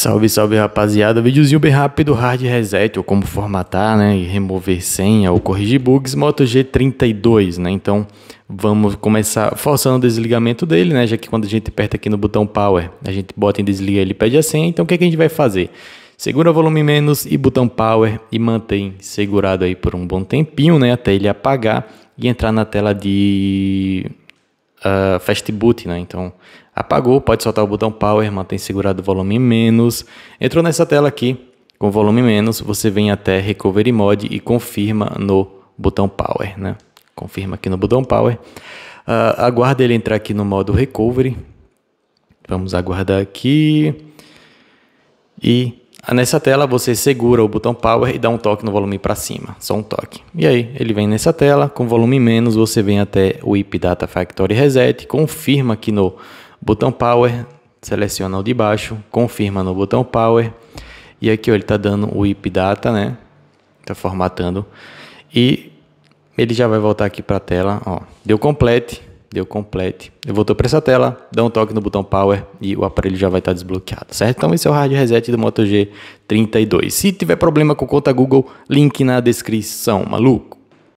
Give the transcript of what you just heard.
Salve, salve rapaziada, videozinho bem rápido, hard reset, ou como formatar, né, e remover senha ou corrigir bugs, Moto G32, né, então vamos começar forçando o desligamento dele, né, já que quando a gente aperta aqui no botão power, a gente bota em desliga, ele pede a senha, então o que, é que a gente vai fazer? Segura o volume menos e botão power e mantém segurado aí por um bom tempinho, né, até ele apagar e entrar na tela de uh, fast boot, né? Então, apagou, pode soltar o botão power, mantém segurado o volume menos. Entrou nessa tela aqui, com volume menos, você vem até recovery mode e confirma no botão power, né? Confirma aqui no botão power. Uh, aguarda ele entrar aqui no modo recovery. Vamos aguardar aqui. E ah, nessa tela você segura o botão power e dá um toque no volume para cima, só um toque. E aí ele vem nessa tela, com volume menos você vem até o IP Data Factory Reset, confirma aqui no botão power, seleciona o de baixo, confirma no botão power e aqui ó, ele está dando o IP Data, né? Está formatando e ele já vai voltar aqui para a tela, ó, deu complete, deu complete. Voltou para essa tela, dá um toque no botão power e o aparelho já vai estar tá desbloqueado, certo? Então esse é o hard reset do Moto G32. Se tiver problema com conta Google, link na descrição, maluco.